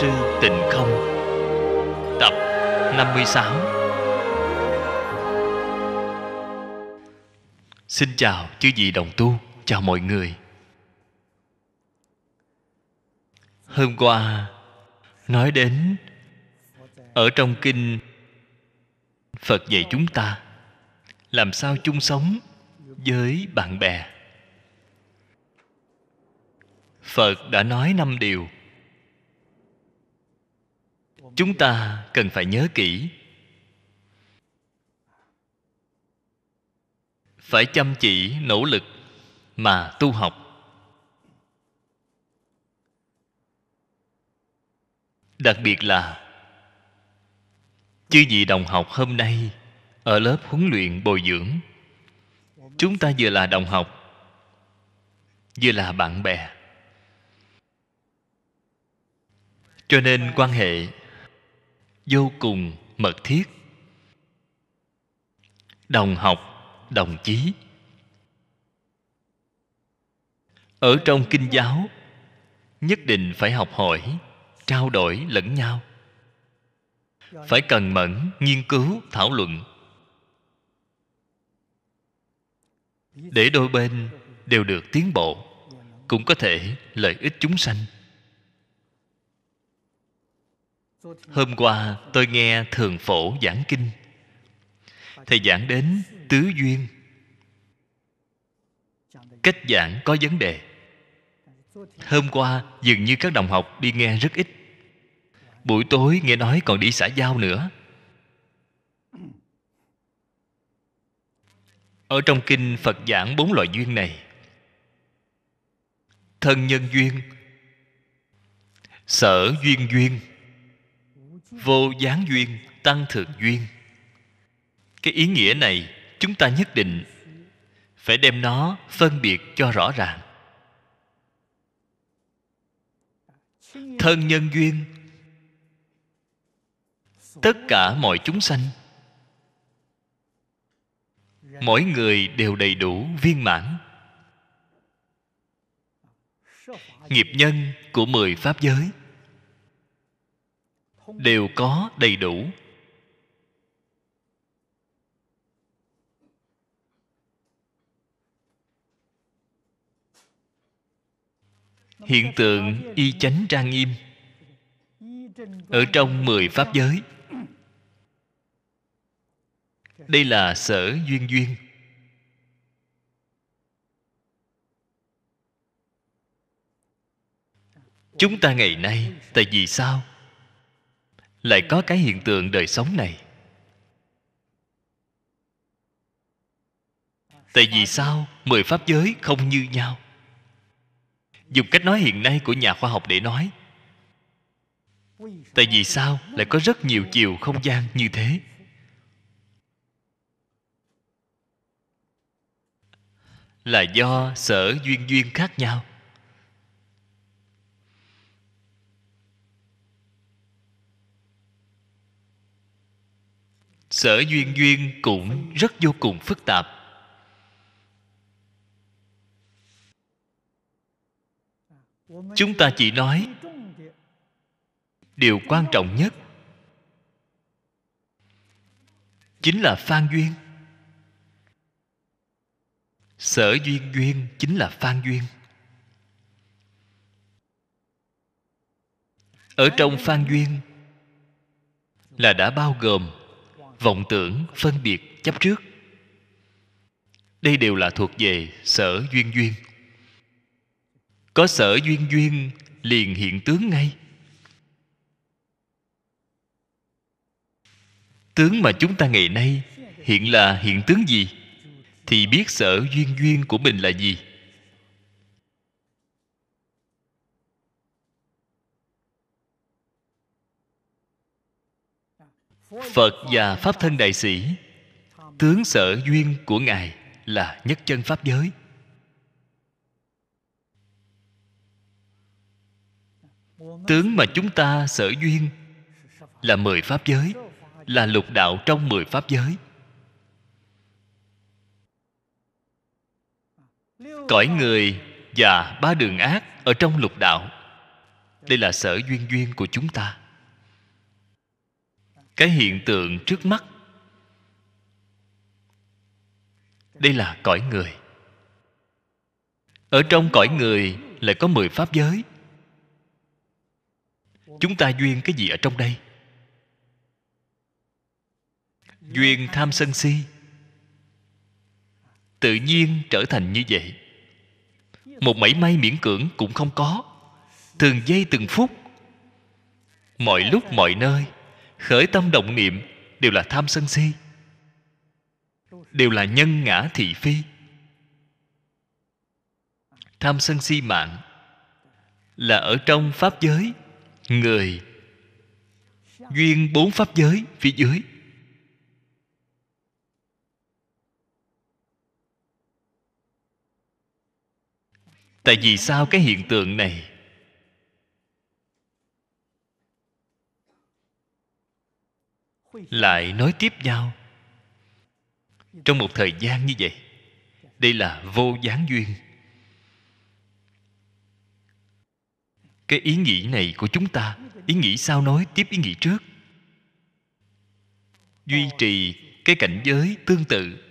sư tịnh không Tập 56 Xin chào chư vị đồng tu Chào mọi người Hôm qua Nói đến Ở trong kinh Phật dạy chúng ta Làm sao chung sống Với bạn bè Phật đã nói năm điều chúng ta cần phải nhớ kỹ phải chăm chỉ nỗ lực mà tu học đặc biệt là chư vị đồng học hôm nay ở lớp huấn luyện bồi dưỡng chúng ta vừa là đồng học vừa là bạn bè cho nên quan hệ vô cùng mật thiết đồng học đồng chí ở trong kinh giáo nhất định phải học hỏi trao đổi lẫn nhau phải cần mẫn nghiên cứu thảo luận để đôi bên đều được tiến bộ cũng có thể lợi ích chúng sanh hôm qua tôi nghe thường phổ giảng kinh thầy giảng đến tứ duyên cách giảng có vấn đề hôm qua dường như các đồng học đi nghe rất ít buổi tối nghe nói còn đi xã giao nữa ở trong kinh phật giảng bốn loại duyên này thân nhân duyên sở duyên duyên vô gián duyên tăng thượng duyên cái ý nghĩa này chúng ta nhất định phải đem nó phân biệt cho rõ ràng thân nhân duyên tất cả mọi chúng sanh mỗi người đều đầy đủ viên mãn nghiệp nhân của mười pháp giới đều có đầy đủ hiện tượng y chánh trang nghiêm ở trong mười pháp giới đây là sở duyên duyên chúng ta ngày nay tại vì sao lại có cái hiện tượng đời sống này tại vì sao mười pháp giới không như nhau dùng cách nói hiện nay của nhà khoa học để nói tại vì sao lại có rất nhiều chiều không gian như thế là do sở duyên duyên khác nhau sở duyên duyên cũng rất vô cùng phức tạp chúng ta chỉ nói điều quan trọng nhất chính là phan duyên sở duyên duyên chính là phan duyên ở trong phan duyên là đã bao gồm vọng tưởng phân biệt chấp trước đây đều là thuộc về sở duyên duyên có sở duyên duyên liền hiện tướng ngay tướng mà chúng ta ngày nay hiện là hiện tướng gì thì biết sở duyên duyên của mình là gì phật và pháp thân đại sĩ tướng sở duyên của ngài là nhất chân pháp giới tướng mà chúng ta sở duyên là mười pháp giới là lục đạo trong mười pháp giới cõi người và ba đường ác ở trong lục đạo đây là sở duyên duyên của chúng ta cái hiện tượng trước mắt đây là cõi người ở trong cõi người lại có mười pháp giới chúng ta duyên cái gì ở trong đây duyên tham sân si tự nhiên trở thành như vậy một mảy may miễn cưỡng cũng không có từng giây từng phút mọi lúc mọi nơi khởi tâm động niệm đều là tham sân si đều là nhân ngã thị phi tham sân si mạng là ở trong pháp giới người duyên bốn pháp giới phía dưới tại vì sao cái hiện tượng này lại nói tiếp nhau trong một thời gian như vậy đây là vô gián duyên cái ý nghĩ này của chúng ta ý nghĩ sao nói tiếp ý nghĩ trước duy trì cái cảnh giới tương tự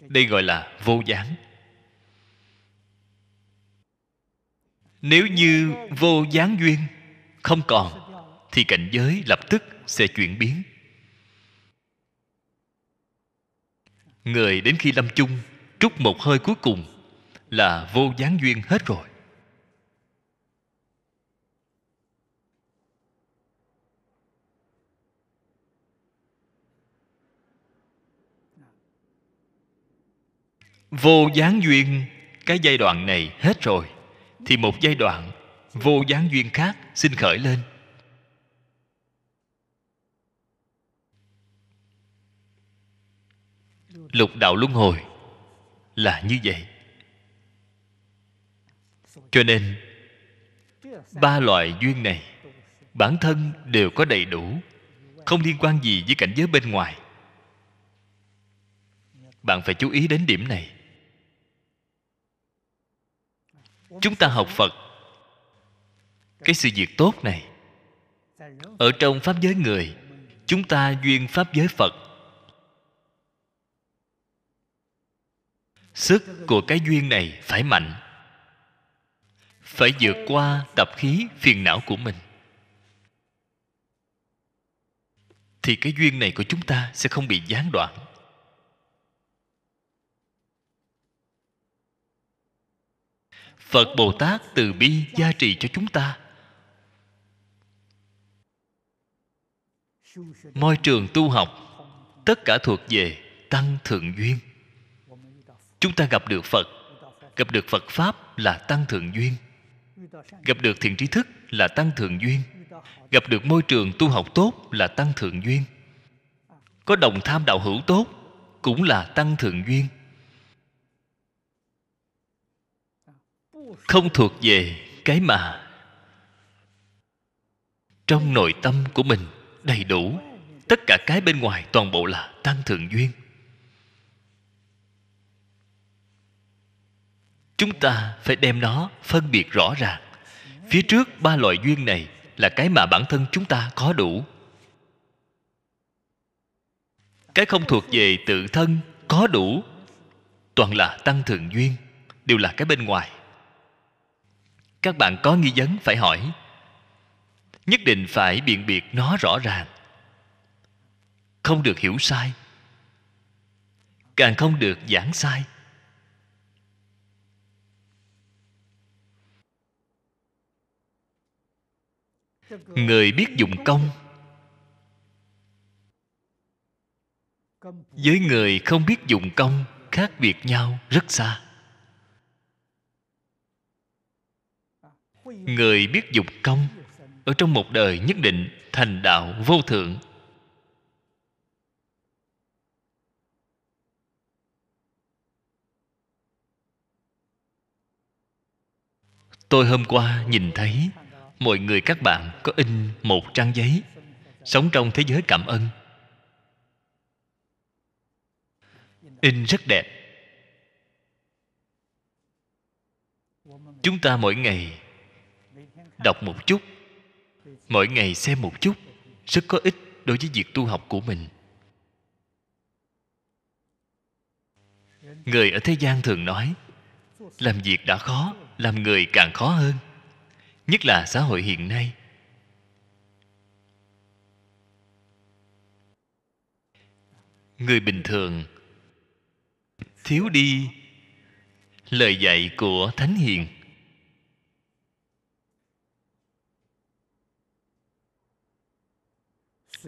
đây gọi là vô gián nếu như vô gián duyên không còn thì cảnh giới lập tức sẽ chuyển biến người đến khi lâm chung trút một hơi cuối cùng là vô gián duyên hết rồi vô gián duyên cái giai đoạn này hết rồi thì một giai đoạn vô gián duyên khác xin khởi lên lục đạo luân hồi là như vậy cho nên ba loại duyên này bản thân đều có đầy đủ không liên quan gì với cảnh giới bên ngoài bạn phải chú ý đến điểm này chúng ta học phật cái sự việc tốt này ở trong pháp giới người chúng ta duyên pháp giới phật sức của cái duyên này phải mạnh phải vượt qua tập khí phiền não của mình thì cái duyên này của chúng ta sẽ không bị gián đoạn phật bồ tát từ bi gia trì cho chúng ta môi trường tu học tất cả thuộc về tăng thượng duyên chúng ta gặp được phật gặp được phật pháp là tăng thượng duyên gặp được thiện trí thức là tăng thượng duyên gặp được môi trường tu học tốt là tăng thượng duyên có đồng tham đạo hữu tốt cũng là tăng thượng duyên không thuộc về cái mà trong nội tâm của mình đầy đủ tất cả cái bên ngoài toàn bộ là tăng thượng duyên chúng ta phải đem nó phân biệt rõ ràng phía trước ba loại duyên này là cái mà bản thân chúng ta có đủ cái không thuộc về tự thân có đủ toàn là tăng thượng duyên đều là cái bên ngoài các bạn có nghi vấn phải hỏi nhất định phải biện biệt nó rõ ràng không được hiểu sai càng không được giảng sai người biết dùng công với người không biết dùng công khác biệt nhau rất xa người biết dục công ở trong một đời nhất định thành đạo vô thượng tôi hôm qua nhìn thấy mọi người các bạn có in một trang giấy sống trong thế giới cảm ơn in rất đẹp chúng ta mỗi ngày đọc một chút mỗi ngày xem một chút rất có ích đối với việc tu học của mình người ở thế gian thường nói làm việc đã khó làm người càng khó hơn nhất là xã hội hiện nay người bình thường thiếu đi lời dạy của thánh hiền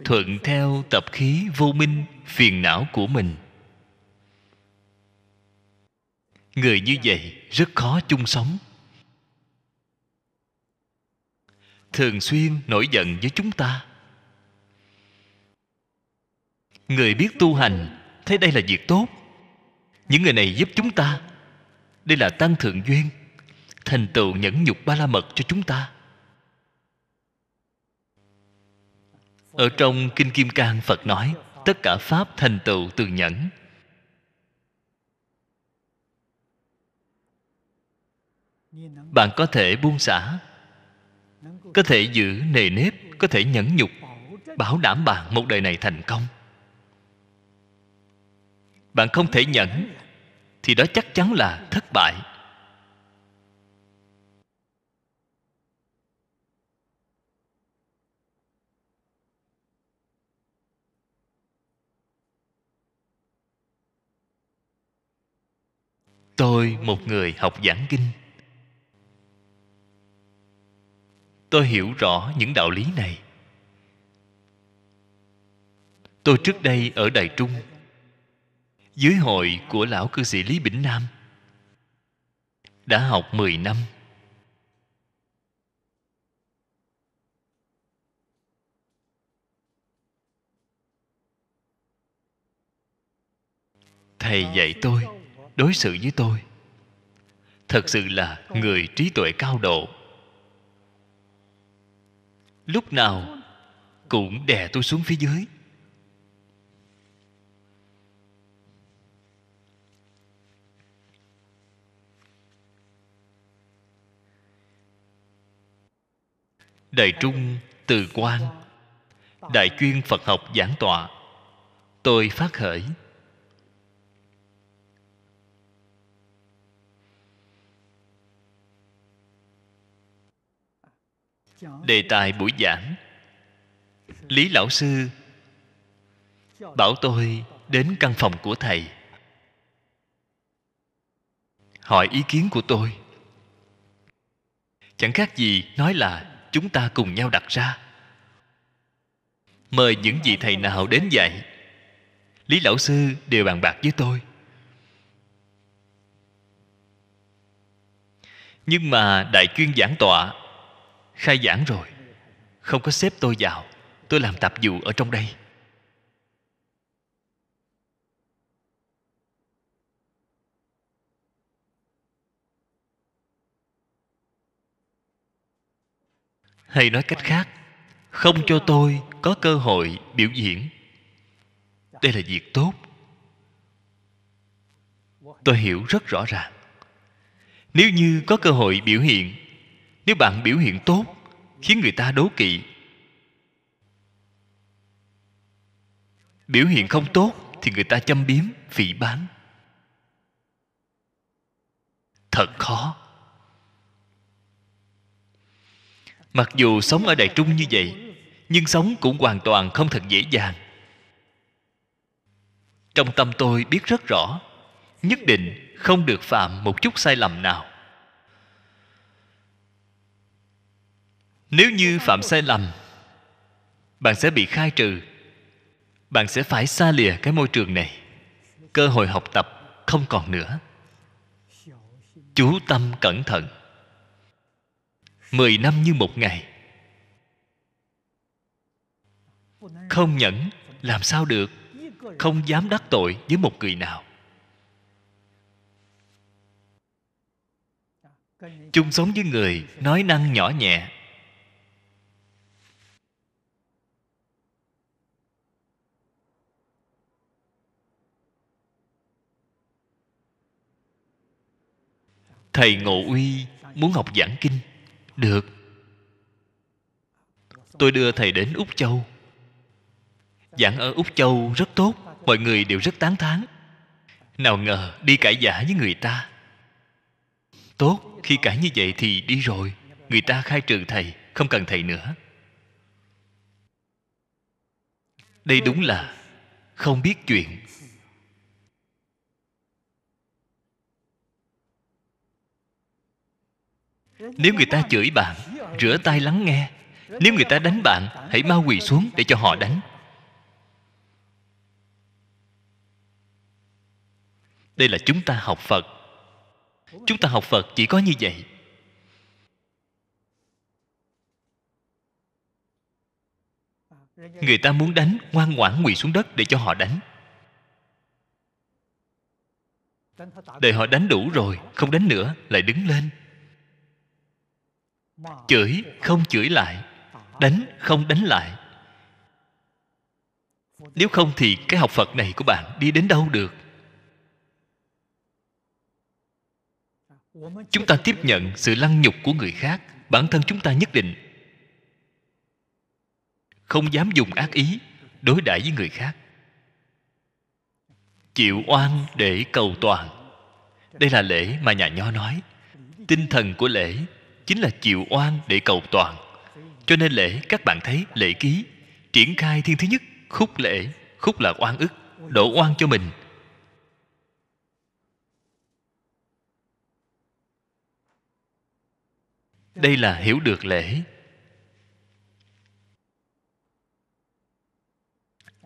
thuận theo tập khí vô minh phiền não của mình người như vậy rất khó chung sống thường xuyên nổi giận với chúng ta người biết tu hành thấy đây là việc tốt những người này giúp chúng ta đây là tăng thượng duyên thành tựu nhẫn nhục ba la mật cho chúng ta ở trong kinh kim cang phật nói tất cả pháp thành tựu từ nhẫn bạn có thể buông xả có thể giữ nề nếp có thể nhẫn nhục bảo đảm bạn một đời này thành công bạn không thể nhẫn thì đó chắc chắn là thất bại tôi một người học giảng kinh tôi hiểu rõ những đạo lý này tôi trước đây ở đài trung dưới hội của lão cư sĩ lý bỉnh nam đã học 10 năm thầy dạy tôi đối xử với tôi thật sự là người trí tuệ cao độ lúc nào cũng đè tôi xuống phía dưới đại trung từ quan đại chuyên phật học giảng tọa tôi phát khởi đề tài buổi giảng lý lão sư bảo tôi đến căn phòng của thầy hỏi ý kiến của tôi chẳng khác gì nói là chúng ta cùng nhau đặt ra mời những vị thầy nào đến dạy lý lão sư đều bàn bạc với tôi nhưng mà đại chuyên giảng tọa khai giảng rồi không có xếp tôi vào tôi làm tạp vụ ở trong đây hay nói cách khác không cho tôi có cơ hội biểu diễn đây là việc tốt tôi hiểu rất rõ ràng nếu như có cơ hội biểu hiện nếu bạn biểu hiện tốt khiến người ta đố kỵ biểu hiện không tốt thì người ta châm biếm phỉ báng thật khó mặc dù sống ở đại trung như vậy nhưng sống cũng hoàn toàn không thật dễ dàng trong tâm tôi biết rất rõ nhất định không được phạm một chút sai lầm nào nếu như phạm sai lầm bạn sẽ bị khai trừ bạn sẽ phải xa lìa cái môi trường này cơ hội học tập không còn nữa chú tâm cẩn thận mười năm như một ngày không nhẫn làm sao được không dám đắc tội với một người nào chung sống với người nói năng nhỏ nhẹ thầy ngộ uy muốn học giảng kinh được tôi đưa thầy đến úc châu giảng ở úc châu rất tốt mọi người đều rất tán thán nào ngờ đi cãi giả với người ta tốt khi cãi như vậy thì đi rồi người ta khai trừ thầy không cần thầy nữa đây đúng là không biết chuyện Nếu người ta chửi bạn Rửa tay lắng nghe Nếu người ta đánh bạn Hãy mau quỳ xuống để cho họ đánh Đây là chúng ta học Phật Chúng ta học Phật chỉ có như vậy Người ta muốn đánh Ngoan ngoãn quỳ xuống đất để cho họ đánh Đợi họ đánh đủ rồi Không đánh nữa Lại đứng lên chửi không chửi lại đánh không đánh lại nếu không thì cái học phật này của bạn đi đến đâu được chúng ta tiếp nhận sự lăng nhục của người khác bản thân chúng ta nhất định không dám dùng ác ý đối đãi với người khác chịu oan để cầu toàn đây là lễ mà nhà nho nói tinh thần của lễ chính là chịu oan để cầu toàn cho nên lễ các bạn thấy lễ ký triển khai thiên thứ nhất khúc lễ khúc là oan ức đổ oan cho mình đây là hiểu được lễ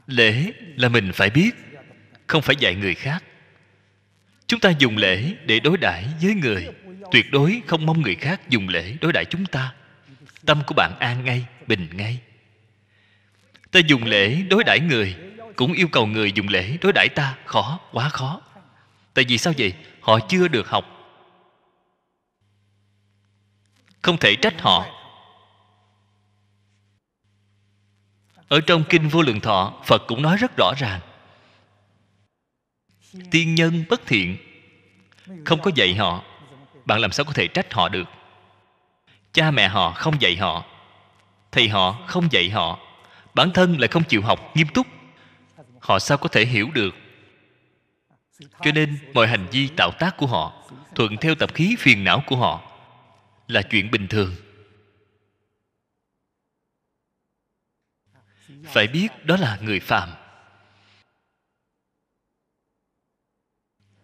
lễ là mình phải biết không phải dạy người khác chúng ta dùng lễ để đối đãi với người tuyệt đối không mong người khác dùng lễ đối đãi chúng ta tâm của bạn an ngay bình ngay ta dùng lễ đối đãi người cũng yêu cầu người dùng lễ đối đãi ta khó quá khó tại vì sao vậy họ chưa được học không thể trách họ ở trong kinh vô lượng thọ phật cũng nói rất rõ ràng tiên nhân bất thiện không có dạy họ bạn làm sao có thể trách họ được cha mẹ họ không dạy họ thầy họ không dạy họ bản thân lại không chịu học nghiêm túc họ sao có thể hiểu được cho nên mọi hành vi tạo tác của họ thuận theo tập khí phiền não của họ là chuyện bình thường phải biết đó là người phàm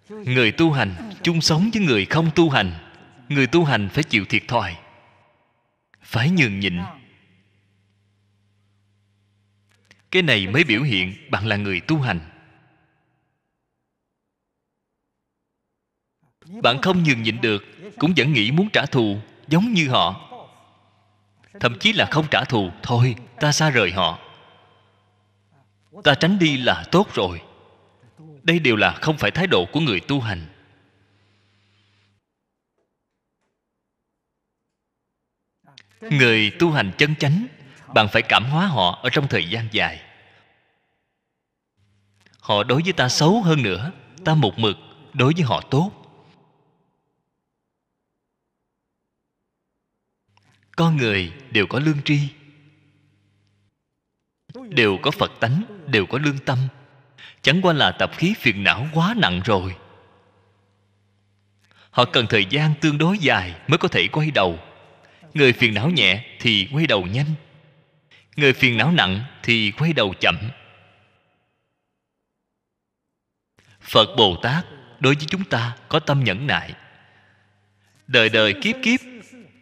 người tu hành chung sống với người không tu hành người tu hành phải chịu thiệt thòi phải nhường nhịn cái này mới biểu hiện bạn là người tu hành bạn không nhường nhịn được cũng vẫn nghĩ muốn trả thù giống như họ thậm chí là không trả thù thôi ta xa rời họ ta tránh đi là tốt rồi đây đều là không phải thái độ của người tu hành người tu hành chân chánh bạn phải cảm hóa họ ở trong thời gian dài họ đối với ta xấu hơn nữa ta một mực đối với họ tốt con người đều có lương tri đều có phật tánh đều có lương tâm chẳng qua là tập khí phiền não quá nặng rồi họ cần thời gian tương đối dài mới có thể quay đầu người phiền não nhẹ thì quay đầu nhanh người phiền não nặng thì quay đầu chậm phật bồ tát đối với chúng ta có tâm nhẫn nại đời đời kiếp kiếp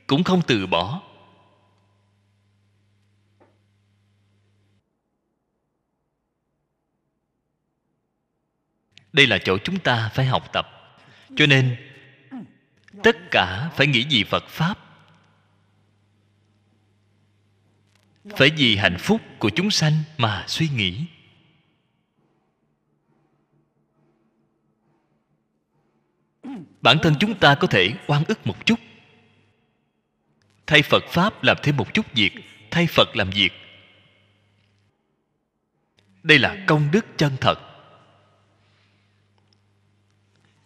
cũng không từ bỏ đây là chỗ chúng ta phải học tập cho nên tất cả phải nghĩ gì phật pháp phải vì hạnh phúc của chúng sanh mà suy nghĩ bản thân chúng ta có thể oan ức một chút thay phật pháp làm thêm một chút việc thay phật làm việc đây là công đức chân thật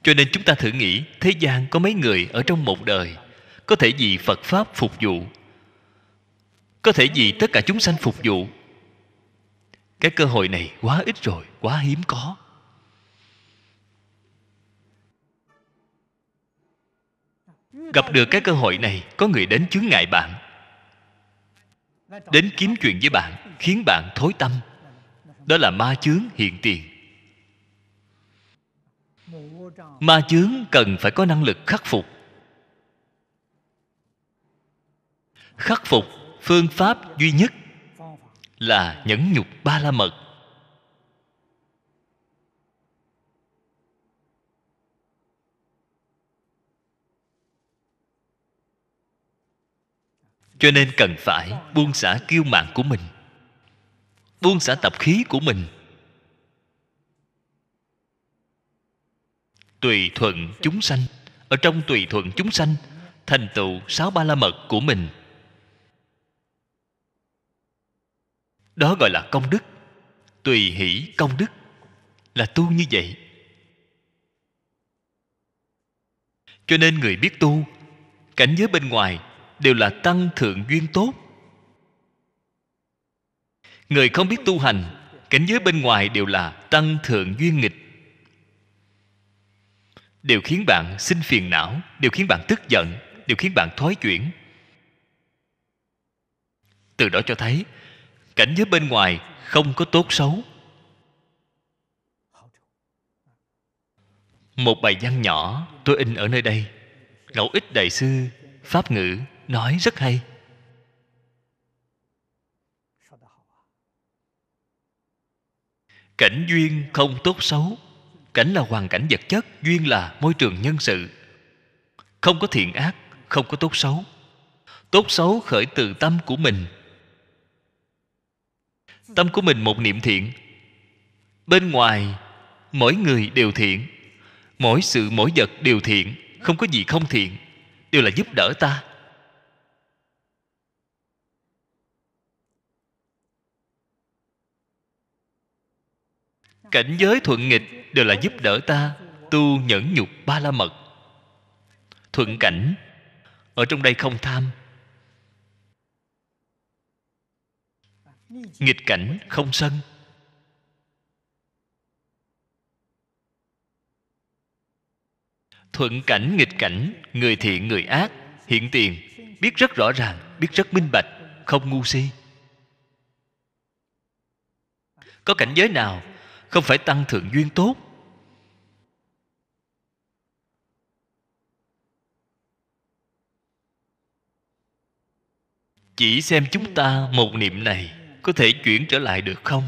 cho nên chúng ta thử nghĩ thế gian có mấy người ở trong một đời có thể vì phật pháp phục vụ có thể vì tất cả chúng sanh phục vụ cái cơ hội này quá ít rồi quá hiếm có gặp được cái cơ hội này có người đến chướng ngại bạn đến kiếm chuyện với bạn khiến bạn thối tâm đó là ma chướng hiện tiền ma chướng cần phải có năng lực khắc phục khắc phục phương pháp duy nhất là nhẫn nhục ba la mật cho nên cần phải buông xả kiêu mạng của mình buông xả tập khí của mình tùy thuận chúng sanh ở trong tùy thuận chúng sanh thành tựu sáu ba la mật của mình đó gọi là công đức tùy hỷ công đức là tu như vậy cho nên người biết tu cảnh giới bên ngoài đều là tăng thượng duyên tốt người không biết tu hành cảnh giới bên ngoài đều là tăng thượng duyên nghịch đều khiến bạn sinh phiền não đều khiến bạn tức giận đều khiến bạn thói chuyển từ đó cho thấy cảnh giới bên ngoài không có tốt xấu một bài văn nhỏ tôi in ở nơi đây ngẫu ích đại sư pháp ngữ nói rất hay cảnh duyên không tốt xấu cảnh là hoàn cảnh vật chất duyên là môi trường nhân sự không có thiện ác không có tốt xấu tốt xấu khởi từ tâm của mình tâm của mình một niệm thiện bên ngoài mỗi người đều thiện mỗi sự mỗi vật đều thiện không có gì không thiện đều là giúp đỡ ta cảnh giới thuận nghịch đều là giúp đỡ ta tu nhẫn nhục ba la mật thuận cảnh ở trong đây không tham nghịch cảnh không sân thuận cảnh nghịch cảnh người thiện người ác hiện tiền biết rất rõ ràng biết rất minh bạch không ngu si có cảnh giới nào không phải tăng thượng duyên tốt chỉ xem chúng ta một niệm này có thể chuyển trở lại được không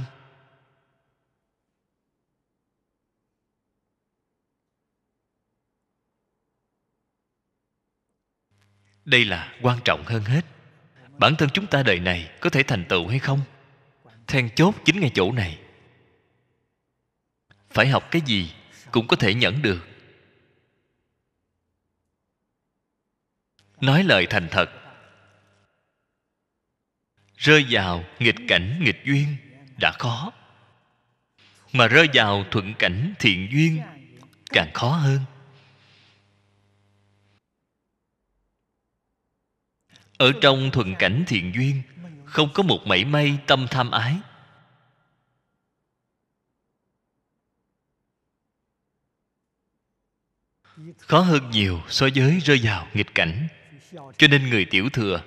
đây là quan trọng hơn hết bản thân chúng ta đời này có thể thành tựu hay không then chốt chính ngay chỗ này phải học cái gì cũng có thể nhẫn được nói lời thành thật rơi vào nghịch cảnh nghịch duyên đã khó mà rơi vào thuận cảnh thiện duyên càng khó hơn ở trong thuận cảnh thiện duyên không có một mảy may tâm tham ái khó hơn nhiều so với rơi vào nghịch cảnh cho nên người tiểu thừa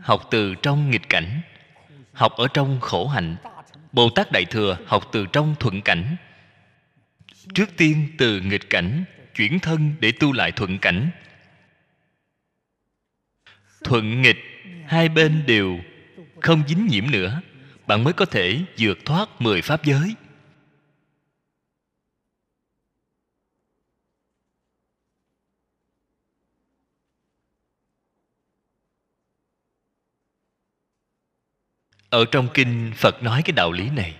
học từ trong nghịch cảnh học ở trong khổ hạnh bồ tát đại thừa học từ trong thuận cảnh trước tiên từ nghịch cảnh chuyển thân để tu lại thuận cảnh thuận nghịch hai bên đều không dính nhiễm nữa bạn mới có thể vượt thoát mười pháp giới ở trong kinh phật nói cái đạo lý này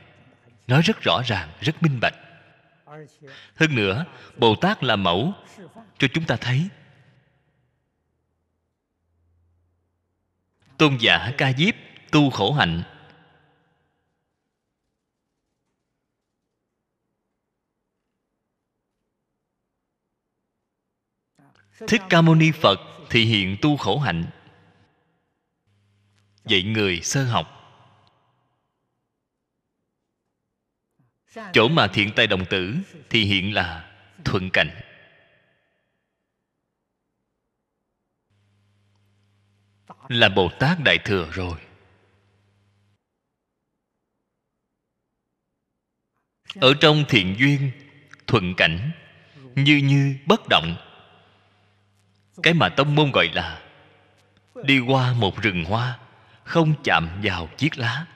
nói rất rõ ràng rất minh bạch hơn nữa bồ tát là mẫu cho chúng ta thấy tôn giả ca diếp tu khổ hạnh thích ca mâu ni phật thì hiện tu khổ hạnh vậy người sơ học chỗ mà thiện tài đồng tử thì hiện là thuận cảnh là bồ tát đại thừa rồi ở trong thiện duyên thuận cảnh như như bất động cái mà tông môn gọi là đi qua một rừng hoa không chạm vào chiếc lá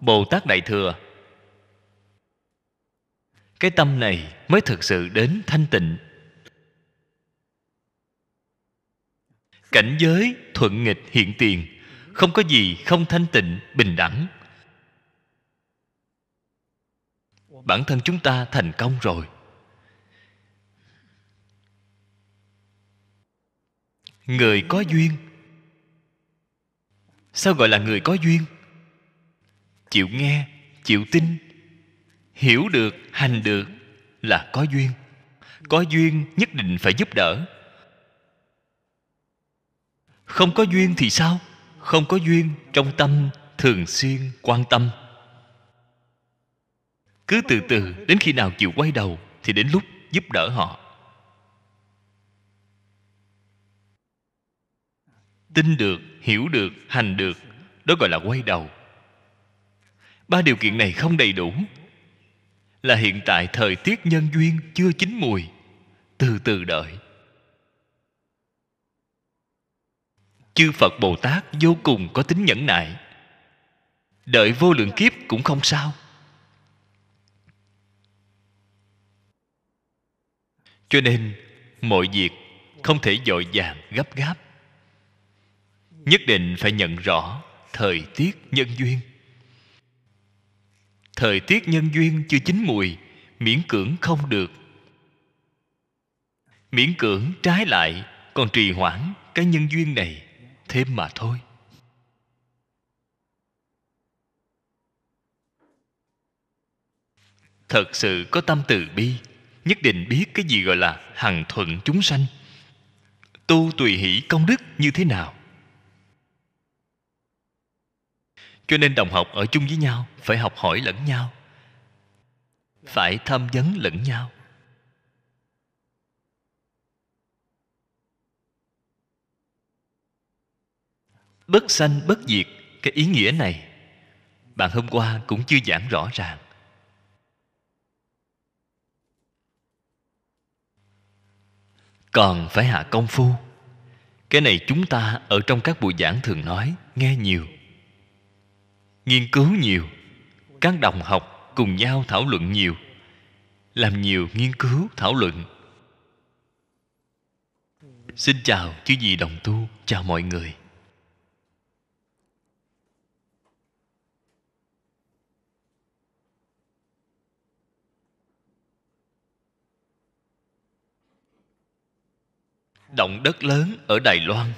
bồ tát đại thừa cái tâm này mới thực sự đến thanh tịnh cảnh giới thuận nghịch hiện tiền không có gì không thanh tịnh bình đẳng bản thân chúng ta thành công rồi người có duyên sao gọi là người có duyên chịu nghe chịu tin hiểu được hành được là có duyên có duyên nhất định phải giúp đỡ không có duyên thì sao không có duyên trong tâm thường xuyên quan tâm cứ từ từ đến khi nào chịu quay đầu thì đến lúc giúp đỡ họ tin được hiểu được hành được đó gọi là quay đầu ba điều kiện này không đầy đủ là hiện tại thời tiết nhân duyên chưa chín mùi từ từ đợi chư phật bồ tát vô cùng có tính nhẫn nại đợi vô lượng kiếp cũng không sao cho nên mọi việc không thể dội vàng gấp gáp nhất định phải nhận rõ thời tiết nhân duyên thời tiết nhân duyên chưa chín mùi miễn cưỡng không được miễn cưỡng trái lại còn trì hoãn cái nhân duyên này thêm mà thôi thật sự có tâm từ bi nhất định biết cái gì gọi là hằng thuận chúng sanh tu tùy hỷ công đức như thế nào cho nên đồng học ở chung với nhau phải học hỏi lẫn nhau phải tham vấn lẫn nhau bất sanh bất diệt cái ý nghĩa này bạn hôm qua cũng chưa giảng rõ ràng còn phải hạ công phu cái này chúng ta ở trong các buổi giảng thường nói nghe nhiều nghiên cứu nhiều các đồng học cùng nhau thảo luận nhiều làm nhiều nghiên cứu thảo luận xin chào chứ gì đồng tu chào mọi người động đất lớn ở đài loan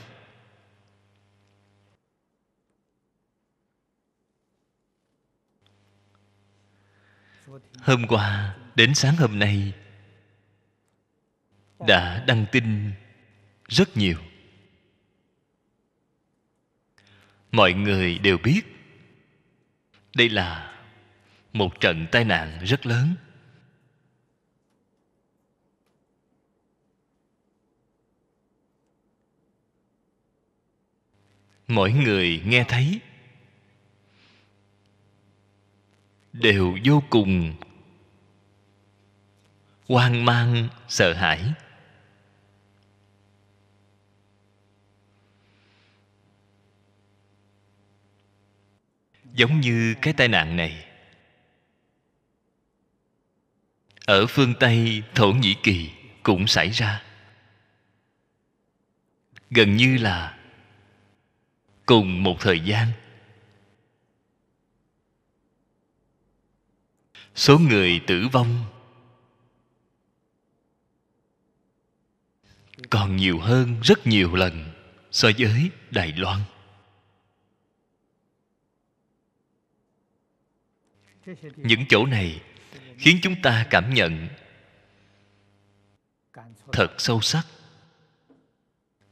hôm qua đến sáng hôm nay đã đăng tin rất nhiều mọi người đều biết đây là một trận tai nạn rất lớn mỗi người nghe thấy đều vô cùng hoang mang sợ hãi giống như cái tai nạn này ở phương tây thổ nhĩ kỳ cũng xảy ra gần như là cùng một thời gian số người tử vong còn nhiều hơn rất nhiều lần so với đài loan những chỗ này khiến chúng ta cảm nhận thật sâu sắc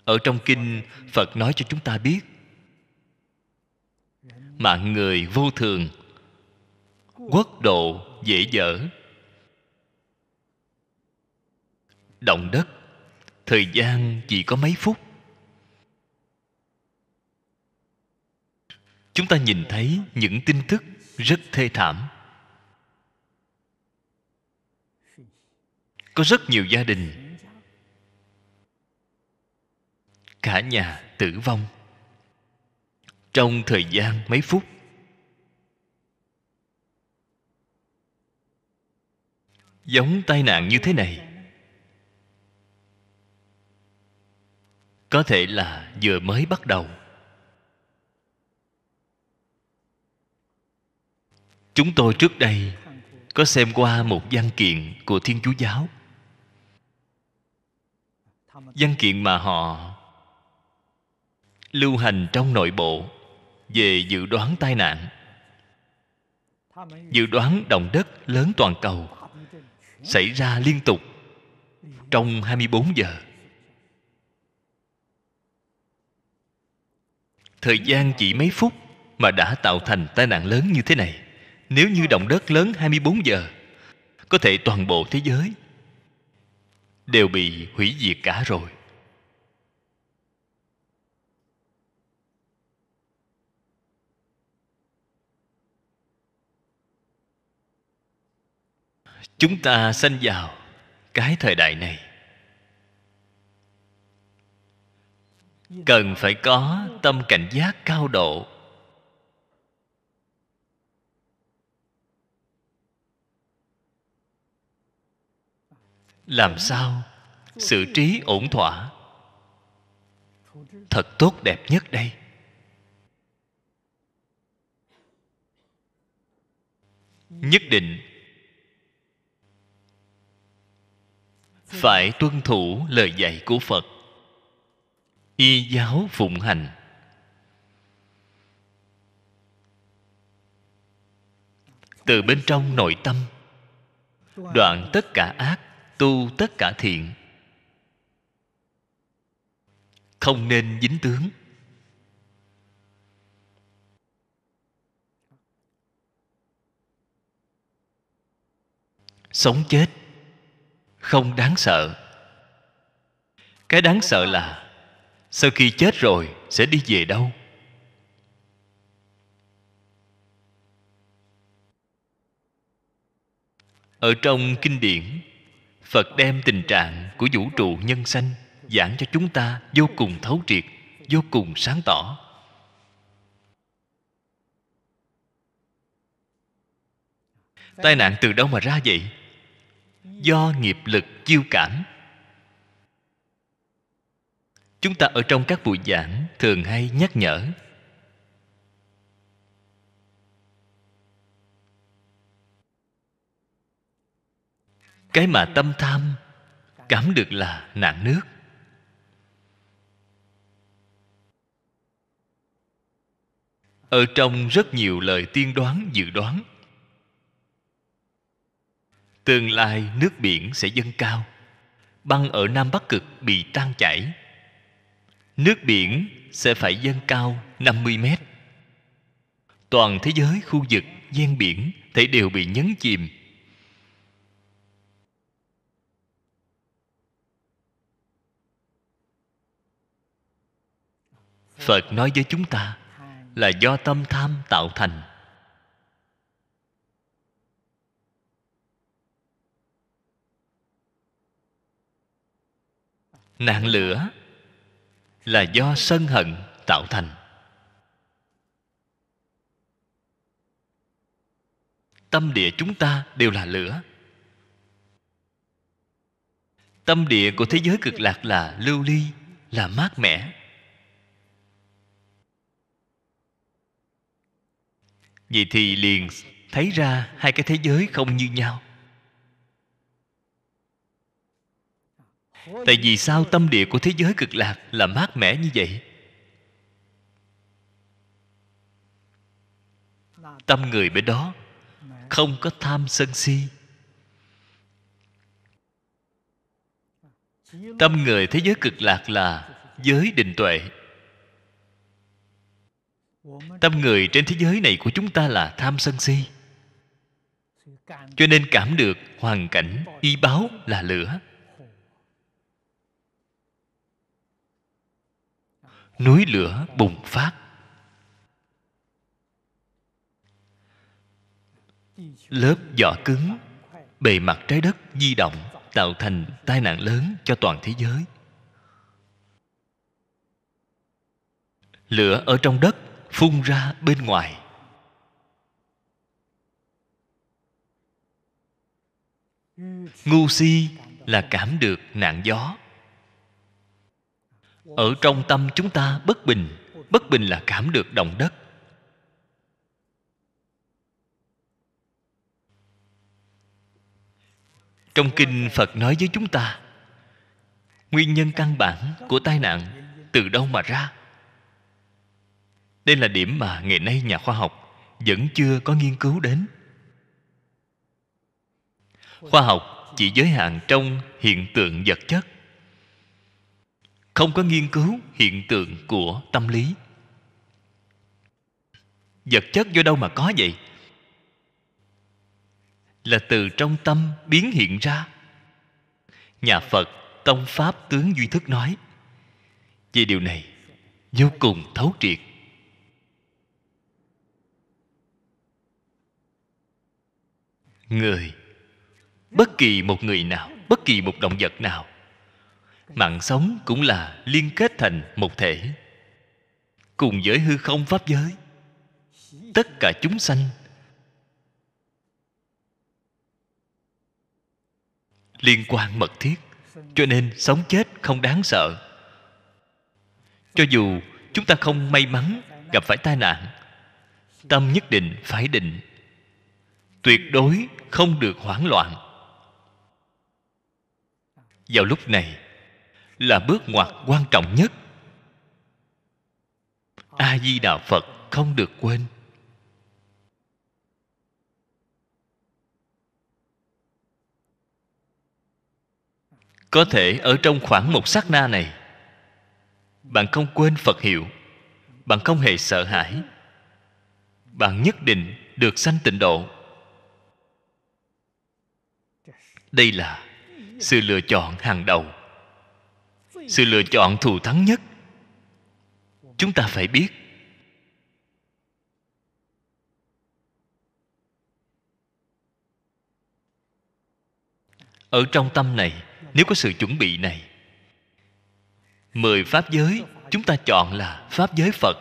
ở trong kinh phật nói cho chúng ta biết mạng người vô thường quốc độ dễ dở động đất thời gian chỉ có mấy phút chúng ta nhìn thấy những tin tức rất thê thảm có rất nhiều gia đình cả nhà tử vong trong thời gian mấy phút giống tai nạn như thế này có thể là vừa mới bắt đầu chúng tôi trước đây có xem qua một văn kiện của thiên chúa giáo văn kiện mà họ lưu hành trong nội bộ về dự đoán tai nạn dự đoán động đất lớn toàn cầu xảy ra liên tục trong 24 giờ Thời gian chỉ mấy phút mà đã tạo thành tai nạn lớn như thế này. Nếu như động đất lớn 24 giờ, có thể toàn bộ thế giới đều bị hủy diệt cả rồi. Chúng ta sanh vào cái thời đại này cần phải có tâm cảnh giác cao độ làm sao sự trí ổn thỏa thật tốt đẹp nhất đây nhất định phải tuân thủ lời dạy của phật y giáo phụng hành từ bên trong nội tâm đoạn tất cả ác tu tất cả thiện không nên dính tướng sống chết không đáng sợ cái đáng sợ là sau khi chết rồi sẽ đi về đâu ở trong kinh điển phật đem tình trạng của vũ trụ nhân sanh giảng cho chúng ta vô cùng thấu triệt vô cùng sáng tỏ tai nạn từ đâu mà ra vậy do nghiệp lực chiêu cảm chúng ta ở trong các buổi giảng thường hay nhắc nhở cái mà tâm tham cảm được là nạn nước ở trong rất nhiều lời tiên đoán dự đoán tương lai nước biển sẽ dâng cao băng ở nam bắc cực bị tan chảy nước biển sẽ phải dâng cao 50 mét. Toàn thế giới khu vực ven biển thể đều bị nhấn chìm. Phật nói với chúng ta là do tâm tham tạo thành. Nạn lửa là do sân hận tạo thành tâm địa chúng ta đều là lửa tâm địa của thế giới cực lạc là lưu ly là mát mẻ vậy thì liền thấy ra hai cái thế giới không như nhau tại vì sao tâm địa của thế giới cực lạc là mát mẻ như vậy tâm người bên đó không có tham sân si tâm người thế giới cực lạc là giới định tuệ tâm người trên thế giới này của chúng ta là tham sân si cho nên cảm được hoàn cảnh y báo là lửa núi lửa bùng phát lớp vỏ cứng bề mặt trái đất di động tạo thành tai nạn lớn cho toàn thế giới lửa ở trong đất phun ra bên ngoài ngu si là cảm được nạn gió ở trong tâm chúng ta bất bình bất bình là cảm được động đất trong kinh phật nói với chúng ta nguyên nhân căn bản của tai nạn từ đâu mà ra đây là điểm mà ngày nay nhà khoa học vẫn chưa có nghiên cứu đến khoa học chỉ giới hạn trong hiện tượng vật chất không có nghiên cứu hiện tượng của tâm lý vật chất do đâu mà có vậy là từ trong tâm biến hiện ra nhà phật tông pháp tướng duy thức nói về điều này vô cùng thấu triệt người bất kỳ một người nào bất kỳ một động vật nào mạng sống cũng là liên kết thành một thể cùng với hư không pháp giới tất cả chúng sanh liên quan mật thiết cho nên sống chết không đáng sợ cho dù chúng ta không may mắn gặp phải tai nạn tâm nhất định phải định tuyệt đối không được hoảng loạn vào lúc này là bước ngoặt quan trọng nhất a di đà phật không được quên có thể ở trong khoảng một sát na này bạn không quên phật hiệu bạn không hề sợ hãi bạn nhất định được sanh tịnh độ đây là sự lựa chọn hàng đầu sự lựa chọn thù thắng nhất chúng ta phải biết ở trong tâm này nếu có sự chuẩn bị này mười pháp giới chúng ta chọn là pháp giới phật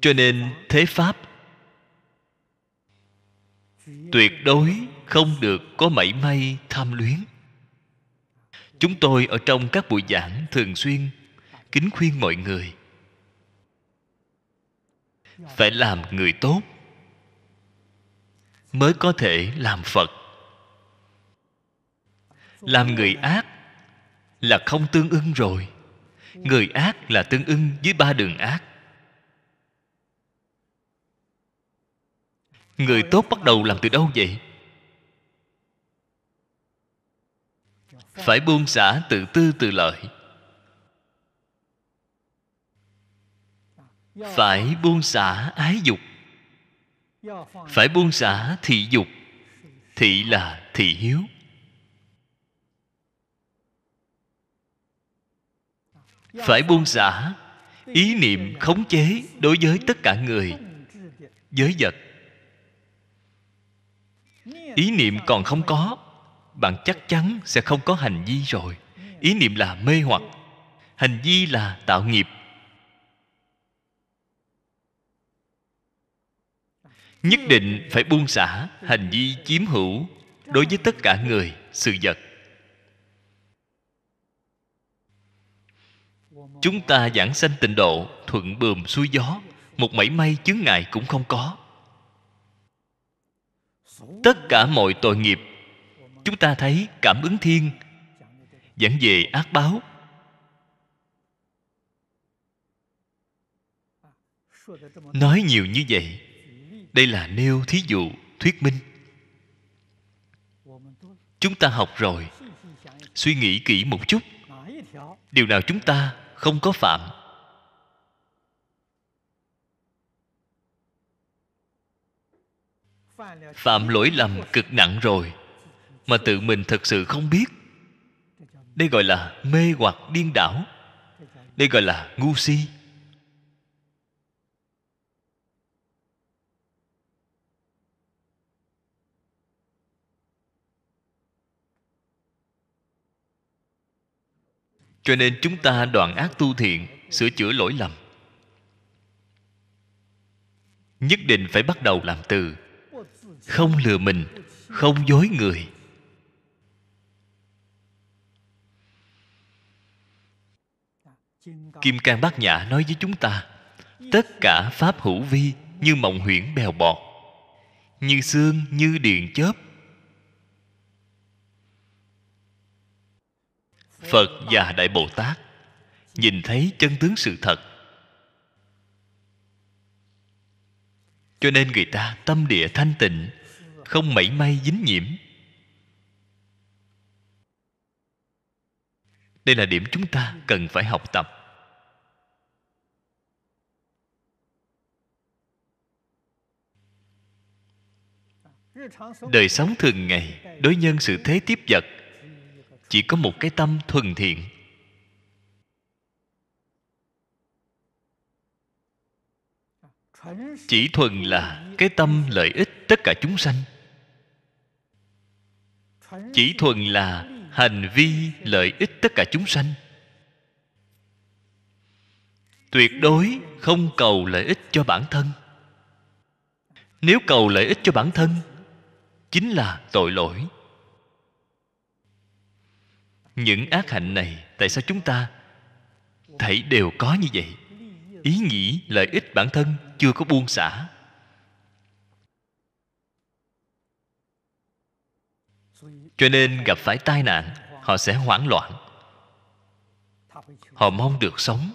cho nên thế pháp tuyệt đối không được có mảy may tham luyến chúng tôi ở trong các buổi giảng thường xuyên kính khuyên mọi người phải làm người tốt mới có thể làm phật làm người ác là không tương ưng rồi người ác là tương ưng với ba đường ác người tốt bắt đầu làm từ đâu vậy phải buông xả tự tư tự lợi phải buông xả ái dục phải buông xả thị dục thị là thị hiếu phải buông xả ý niệm khống chế đối với tất cả người giới vật ý niệm còn không có bạn chắc chắn sẽ không có hành vi rồi ý niệm là mê hoặc hành vi là tạo nghiệp nhất định phải buông xả hành vi chiếm hữu đối với tất cả người sự vật chúng ta giảng sanh tịnh độ thuận bườm xuôi gió một mảy may chướng ngại cũng không có tất cả mọi tội nghiệp chúng ta thấy cảm ứng thiên dẫn về ác báo nói nhiều như vậy đây là nêu thí dụ thuyết minh chúng ta học rồi suy nghĩ kỹ một chút điều nào chúng ta không có phạm phạm lỗi lầm cực nặng rồi mà tự mình thật sự không biết đây gọi là mê hoặc điên đảo đây gọi là ngu si cho nên chúng ta đoạn ác tu thiện sửa chữa lỗi lầm nhất định phải bắt đầu làm từ không lừa mình không dối người kim cang bát nhã nói với chúng ta tất cả pháp hữu vi như mộng huyễn bèo bọt như xương như điện chớp phật và đại bồ tát nhìn thấy chân tướng sự thật cho nên người ta tâm địa thanh tịnh không mảy may dính nhiễm đây là điểm chúng ta cần phải học tập đời sống thường ngày đối nhân sự thế tiếp vật chỉ có một cái tâm thuần thiện chỉ thuần là cái tâm lợi ích tất cả chúng sanh chỉ thuần là hành vi lợi ích tất cả chúng sanh tuyệt đối không cầu lợi ích cho bản thân nếu cầu lợi ích cho bản thân chính là tội lỗi những ác hạnh này tại sao chúng ta thấy đều có như vậy ý nghĩ lợi ích bản thân chưa có buông xả cho nên gặp phải tai nạn họ sẽ hoảng loạn họ mong được sống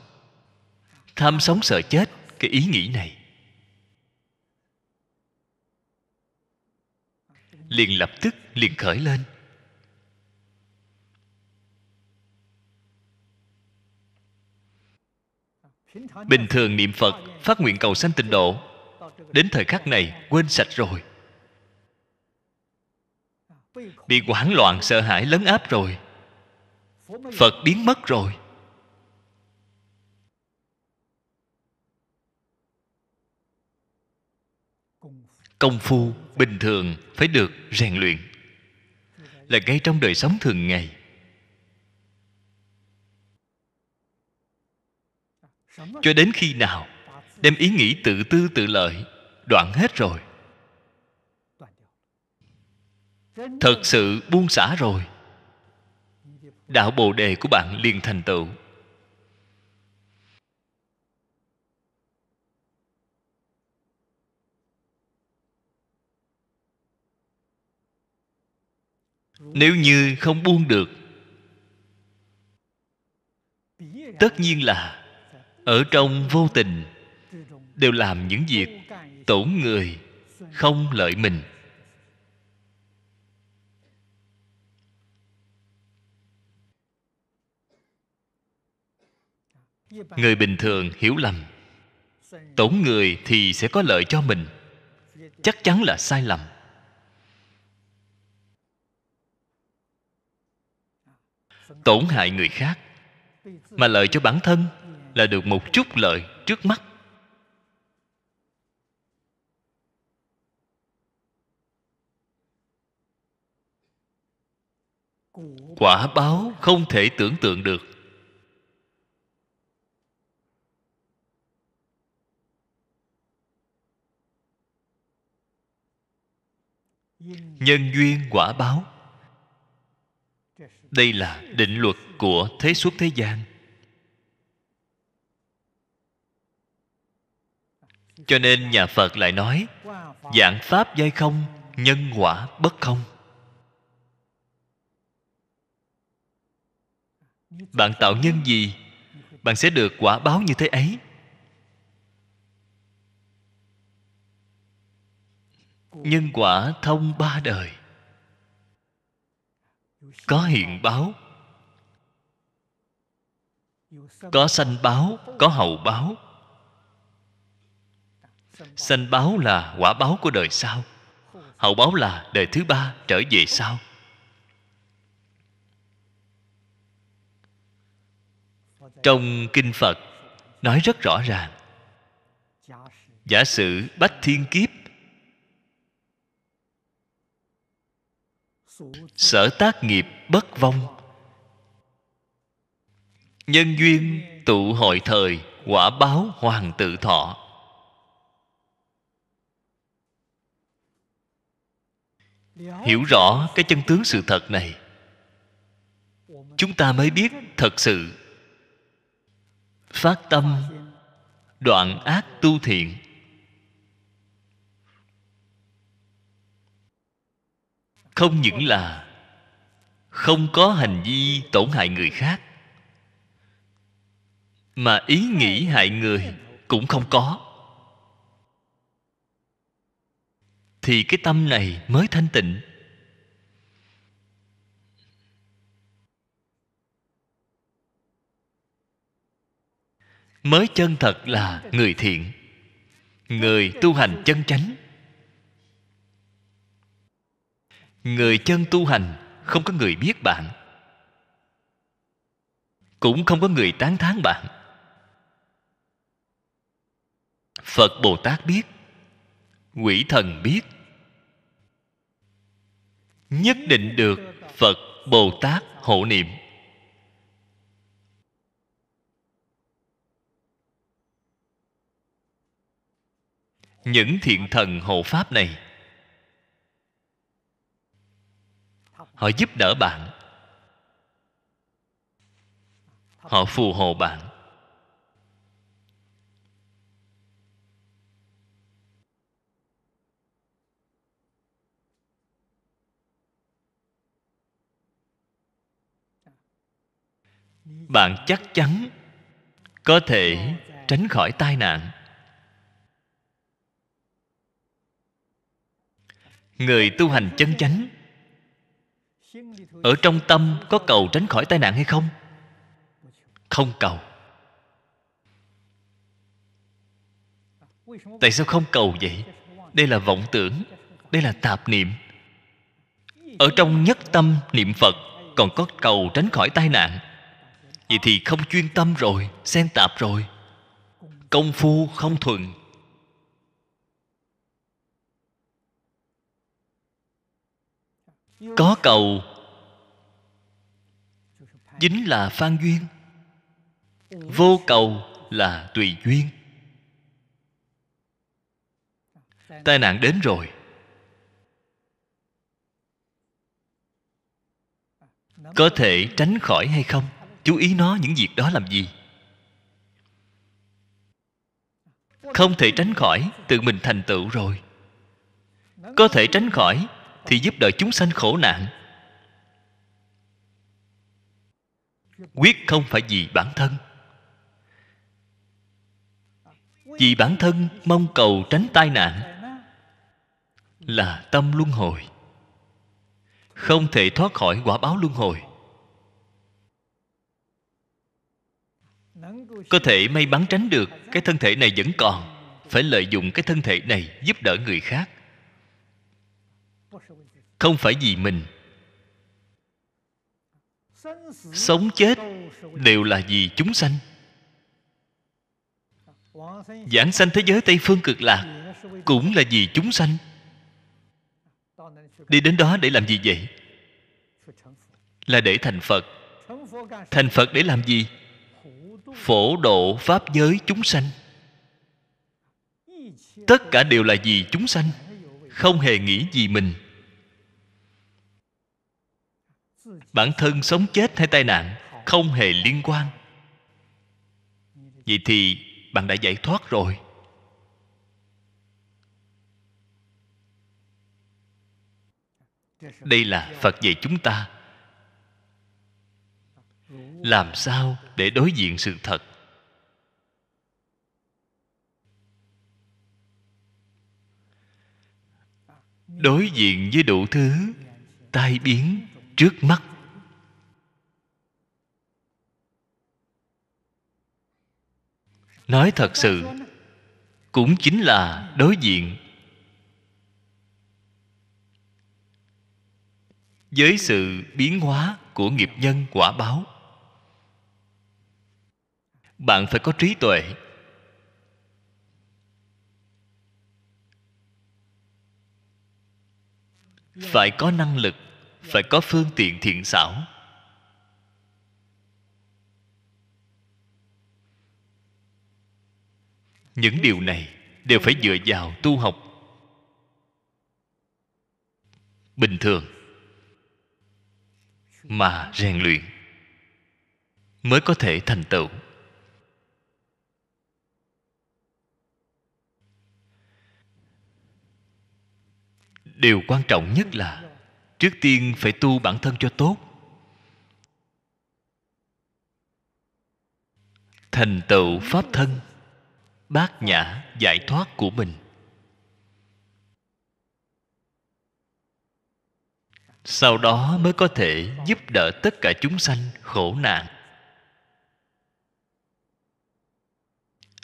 tham sống sợ chết cái ý nghĩ này liền lập tức liền khởi lên bình thường niệm phật phát nguyện cầu sanh tịnh độ đến thời khắc này quên sạch rồi bị hoảng loạn sợ hãi lấn áp rồi phật biến mất rồi công phu bình thường phải được rèn luyện là ngay trong đời sống thường ngày cho đến khi nào đem ý nghĩ tự tư tự lợi đoạn hết rồi thật sự buông xả rồi đạo bồ đề của bạn liền thành tựu nếu như không buông được tất nhiên là ở trong vô tình đều làm những việc tổn người không lợi mình người bình thường hiểu lầm tổn người thì sẽ có lợi cho mình chắc chắn là sai lầm tổn hại người khác mà lợi cho bản thân là được một chút lợi trước mắt quả báo không thể tưởng tượng được nhân duyên quả báo đây là định luật của thế suốt thế gian cho nên nhà phật lại nói dạng pháp giai không nhân quả bất không bạn tạo nhân gì bạn sẽ được quả báo như thế ấy nhân quả thông ba đời có hiện báo có sanh báo có hậu báo sanh báo là quả báo của đời sau hậu báo là đời thứ ba trở về sau trong kinh phật nói rất rõ ràng giả sử bách thiên kiếp sở tác nghiệp bất vong nhân duyên tụ hội thời quả báo hoàng tự thọ hiểu rõ cái chân tướng sự thật này chúng ta mới biết thật sự phát tâm đoạn ác tu thiện không những là không có hành vi tổn hại người khác mà ý nghĩ hại người cũng không có thì cái tâm này mới thanh tịnh mới chân thật là người thiện người tu hành chân chánh người chân tu hành không có người biết bạn cũng không có người tán thán bạn phật bồ tát biết quỷ thần biết nhất định được phật bồ tát hộ niệm những thiện thần hộ pháp này họ giúp đỡ bạn họ phù hộ bạn bạn chắc chắn có thể tránh khỏi tai nạn người tu hành chân chánh ở trong tâm có cầu tránh khỏi tai nạn hay không không cầu tại sao không cầu vậy đây là vọng tưởng đây là tạp niệm ở trong nhất tâm niệm phật còn có cầu tránh khỏi tai nạn vậy thì không chuyên tâm rồi xen tạp rồi công phu không thuận có cầu chính là phan duyên vô cầu là tùy duyên tai nạn đến rồi có thể tránh khỏi hay không chú ý nó những việc đó làm gì không thể tránh khỏi tự mình thành tựu rồi có thể tránh khỏi thì giúp đỡ chúng sanh khổ nạn quyết không phải vì bản thân vì bản thân mong cầu tránh tai nạn là tâm luân hồi không thể thoát khỏi quả báo luân hồi có thể may mắn tránh được cái thân thể này vẫn còn phải lợi dụng cái thân thể này giúp đỡ người khác không phải vì mình sống chết đều là vì chúng sanh giảng sanh thế giới tây phương cực lạc cũng là vì chúng sanh đi đến đó để làm gì vậy là để thành phật thành phật để làm gì phổ độ pháp giới chúng sanh tất cả đều là gì chúng sanh không hề nghĩ gì mình bản thân sống chết hay tai nạn không hề liên quan vậy thì bạn đã giải thoát rồi đây là phật dạy chúng ta làm sao để đối diện sự thật đối diện với đủ thứ tai biến trước mắt nói thật sự cũng chính là đối diện với sự biến hóa của nghiệp nhân quả báo bạn phải có trí tuệ phải có năng lực phải có phương tiện thiện xảo những điều này đều phải dựa vào tu học bình thường mà rèn luyện mới có thể thành tựu điều quan trọng nhất là trước tiên phải tu bản thân cho tốt thành tựu pháp thân bát nhã giải thoát của mình sau đó mới có thể giúp đỡ tất cả chúng sanh khổ nạn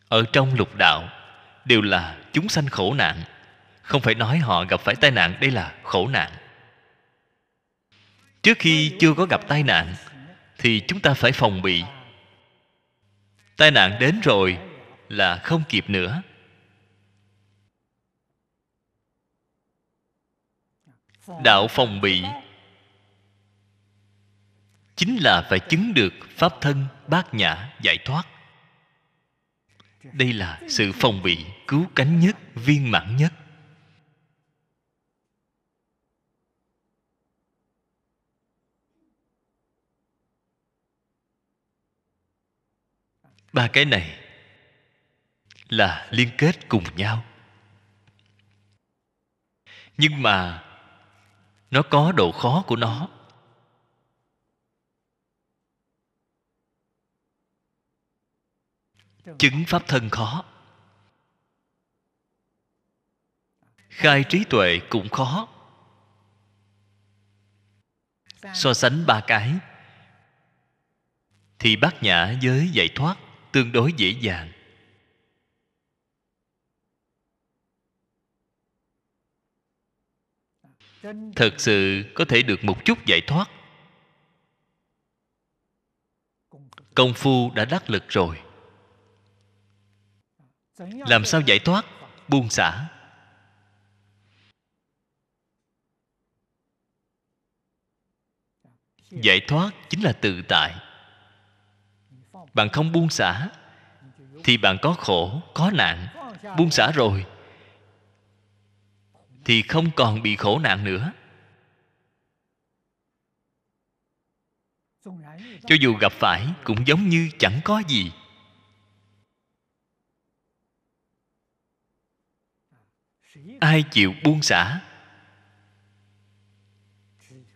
ở trong lục đạo đều là chúng sanh khổ nạn không phải nói họ gặp phải tai nạn Đây là khổ nạn Trước khi chưa có gặp tai nạn Thì chúng ta phải phòng bị Tai nạn đến rồi Là không kịp nữa Đạo phòng bị Chính là phải chứng được Pháp thân bát nhã giải thoát Đây là sự phòng bị cứu cánh nhất Viên mãn nhất ba cái này là liên kết cùng nhau nhưng mà nó có độ khó của nó chứng pháp thân khó khai trí tuệ cũng khó so sánh ba cái thì bát nhã giới giải thoát tương đối dễ dàng thật sự có thể được một chút giải thoát công phu đã đắc lực rồi làm sao giải thoát buông xả giải thoát chính là tự tại bạn không buông xả thì bạn có khổ có nạn buông xả rồi thì không còn bị khổ nạn nữa cho dù gặp phải cũng giống như chẳng có gì ai chịu buông xả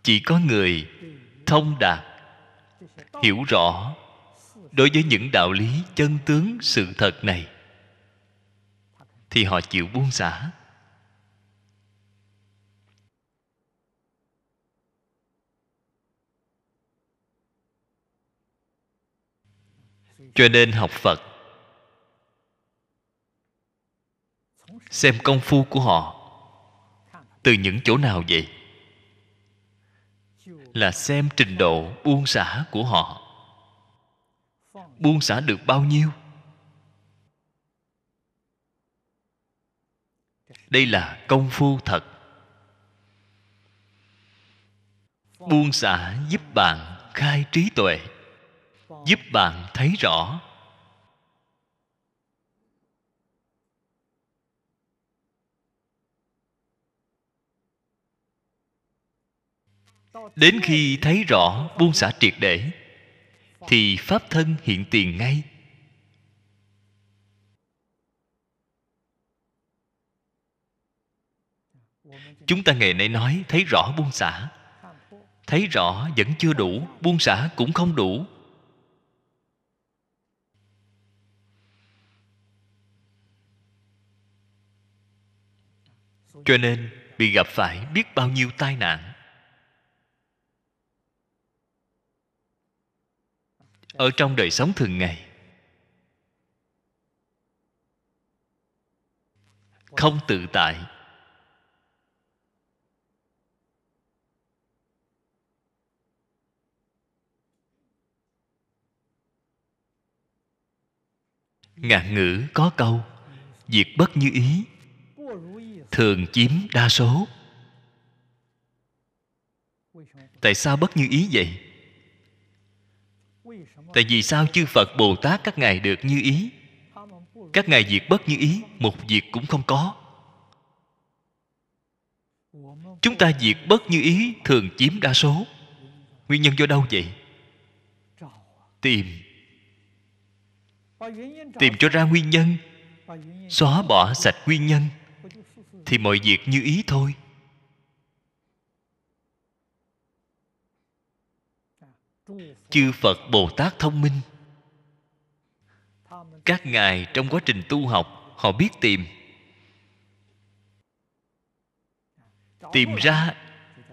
chỉ có người thông đạt hiểu rõ đối với những đạo lý chân tướng sự thật này thì họ chịu buông xả cho nên học phật xem công phu của họ từ những chỗ nào vậy là xem trình độ buông xả của họ buông xả được bao nhiêu đây là công phu thật buông xả giúp bạn khai trí tuệ giúp bạn thấy rõ đến khi thấy rõ buông xả triệt để thì pháp thân hiện tiền ngay chúng ta ngày nay nói thấy rõ buông xả thấy rõ vẫn chưa đủ buông xả cũng không đủ cho nên bị gặp phải biết bao nhiêu tai nạn ở trong đời sống thường ngày không tự tại ngạn ngữ có câu việc bất như ý thường chiếm đa số tại sao bất như ý vậy tại vì sao chư phật bồ tát các ngài được như ý các ngài diệt bất như ý một việc cũng không có chúng ta diệt bất như ý thường chiếm đa số nguyên nhân do đâu vậy tìm tìm cho ra nguyên nhân xóa bỏ sạch nguyên nhân thì mọi việc như ý thôi chư phật bồ tát thông minh các ngài trong quá trình tu học họ biết tìm tìm ra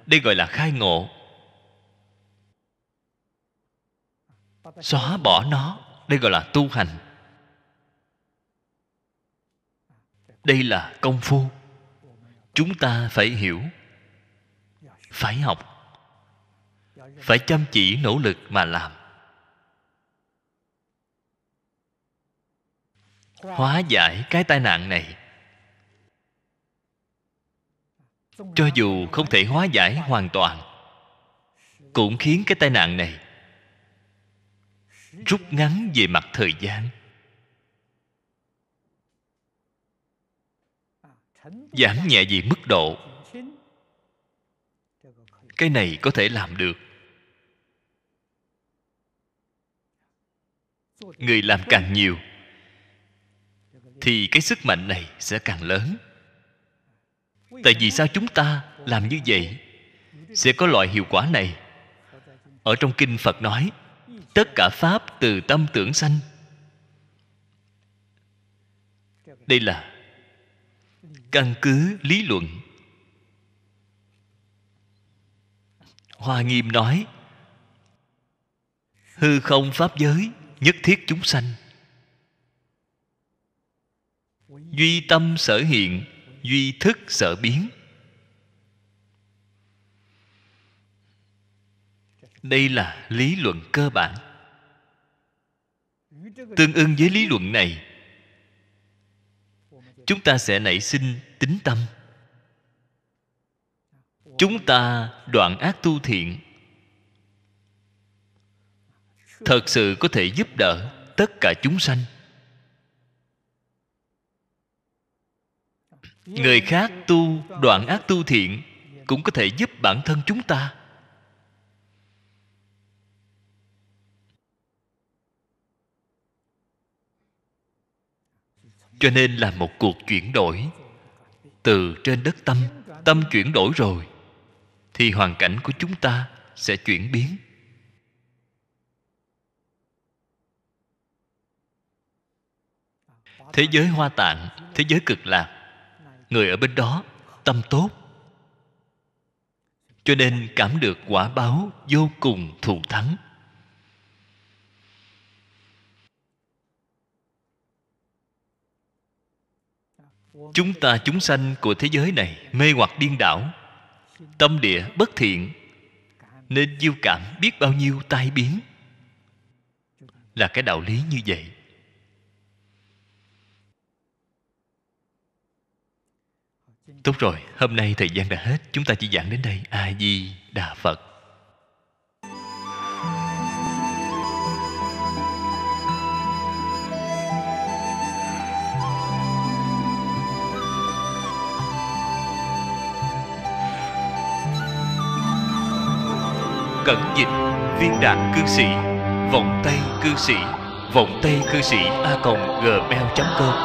đây gọi là khai ngộ xóa bỏ nó đây gọi là tu hành đây là công phu chúng ta phải hiểu phải học phải chăm chỉ nỗ lực mà làm hóa giải cái tai nạn này cho dù không thể hóa giải hoàn toàn cũng khiến cái tai nạn này rút ngắn về mặt thời gian giảm nhẹ về mức độ cái này có thể làm được người làm càng nhiều thì cái sức mạnh này sẽ càng lớn tại vì sao chúng ta làm như vậy sẽ có loại hiệu quả này ở trong kinh phật nói tất cả pháp từ tâm tưởng sanh đây là căn cứ lý luận hoa nghiêm nói hư không pháp giới nhất thiết chúng sanh duy tâm sở hiện duy thức sở biến đây là lý luận cơ bản tương ưng với lý luận này chúng ta sẽ nảy sinh tính tâm chúng ta đoạn ác tu thiện thật sự có thể giúp đỡ tất cả chúng sanh người khác tu đoạn ác tu thiện cũng có thể giúp bản thân chúng ta cho nên là một cuộc chuyển đổi từ trên đất tâm tâm chuyển đổi rồi thì hoàn cảnh của chúng ta sẽ chuyển biến thế giới hoa tạng thế giới cực lạc người ở bên đó tâm tốt cho nên cảm được quả báo vô cùng thù thắng chúng ta chúng sanh của thế giới này mê hoặc điên đảo tâm địa bất thiện nên diêu cảm biết bao nhiêu tai biến là cái đạo lý như vậy Tốt rồi, hôm nay thời gian đã hết Chúng ta chỉ giảng đến đây A-di-đà Phật Cẩn dịch viên đạn cư sĩ Vòng tay cư sĩ Vòng tay cư sĩ a còng gmail.com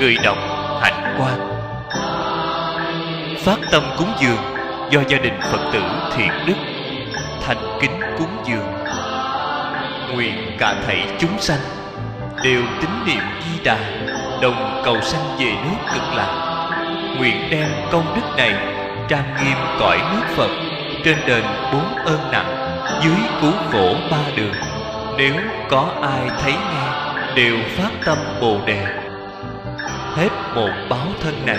Người đọc Hạnh Quang phát tâm cúng dường do gia đình phật tử thiện đức thành kính cúng dường nguyện cả thảy chúng sanh đều tín niệm di đà đồng cầu sanh về nước cực lạc nguyện đem công đức này trang nghiêm cõi nước phật trên đền bốn ơn nặng dưới cứu khổ ba đường nếu có ai thấy nghe đều phát tâm bồ đề hết một báo thân này